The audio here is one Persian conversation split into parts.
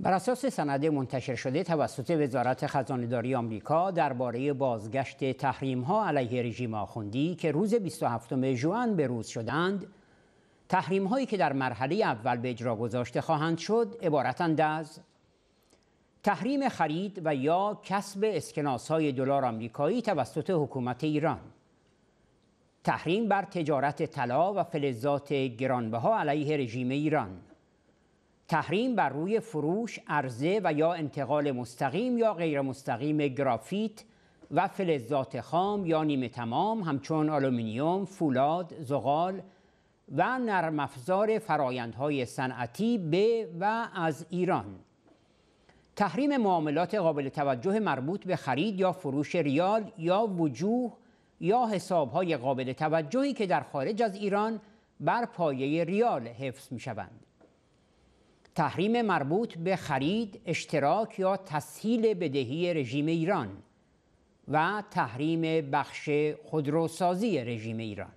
بر اساس سند منتشر شده توسط وزارت خزانهداری آمریکا درباره بازگشت تحریم ها علیه رژیم آخوندی که روز 27 ژوئن به روز شدند تحریم هایی که در مرحله اول به اجرا گذاشته خواهند شد عبارتند از تحریم خرید و یا کسب اسکناس های دلار آمریکایی توسط حکومت ایران تحریم بر تجارت طلا و فلزات گرانبها علیه رژیم ایران تحریم بر روی فروش، عرضه و یا انتقال مستقیم یا غیر مستقیم گرافیت و فلزات خام یا نیمه تمام همچون آلومینیوم، فولاد، زغال و نرمافزار فرایندهای صنعتی به و از ایران تحریم معاملات قابل توجه مربوط به خرید یا فروش ریال یا وجوه یا حسابهای قابل توجهی که در خارج از ایران بر پایه ریال حفظ می شوند. تحریم مربوط به خرید، اشتراک یا تسهیل بدهی رژیم ایران و تحریم بخش خودروسازی رژیم ایران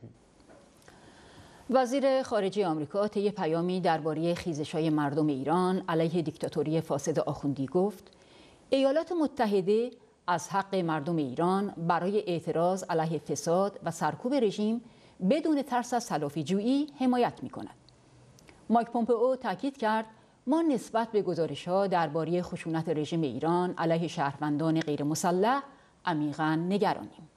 وزیر خارجه آمریکا طی پیامی درباره های مردم ایران علیه دیکتاتوری فاسد آخوندی گفت ایالات متحده از حق مردم ایران برای اعتراض علیه فساد و سرکوب رژیم بدون ترس از سلافی جویی حمایت می کند. مایک پومپئو تاکید کرد ما نسبت به گزارش ها درباره خشونت رژیم ایران علیه شهروندان غیر مسلح عمیقا نگرانیم